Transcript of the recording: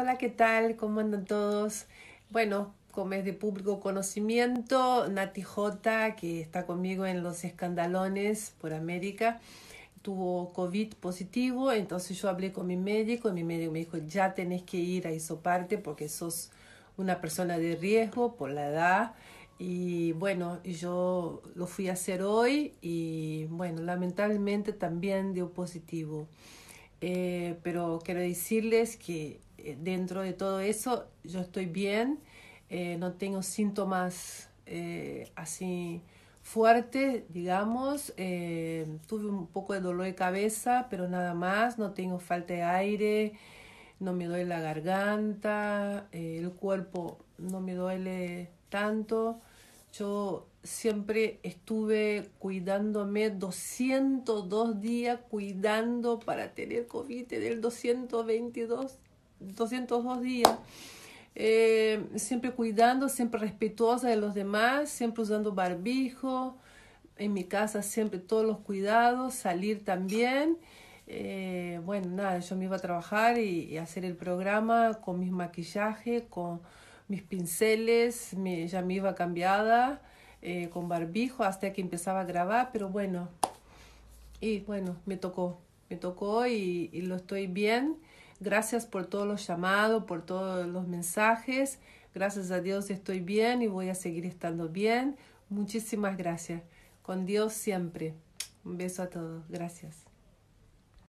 Hola, ¿qué tal? ¿Cómo andan todos? Bueno, como es de público conocimiento, Nati J, que está conmigo en los escandalones por América, tuvo COVID positivo, entonces yo hablé con mi médico y mi médico me dijo, ya tenés que ir a isoparte porque sos una persona de riesgo por la edad. Y bueno, yo lo fui a hacer hoy y bueno, lamentablemente también dio positivo. Eh, pero quiero decirles que eh, dentro de todo eso yo estoy bien, eh, no tengo síntomas eh, así fuertes, digamos, tuve un poco de dolor de cabeza, pero nada más, no tengo falta de aire, no me duele la garganta, el cuerpo no me duele tanto. Yo siempre estuve cuidándome 202 días cuidando para tener COVID del 222 202 días. Eh, siempre cuidando, siempre respetuosa de los demás, siempre usando barbijo, en mi casa siempre todos los cuidados, salir también. Eh, bueno, nada, yo me iba a trabajar y, hacer el programa con mis maquillaje, con mis pinceles, ya me iba cambiada, eh, con barbijo hasta que empezaba a grabar, pero bueno, y bueno, me tocó, me tocó y lo estoy bien Gracias por todos los llamados, por todos los mensajes. Gracias a Dios estoy bien y voy a seguir estando bien. Muchísimas gracias. Con Dios siempre. Un beso a todos. Gracias.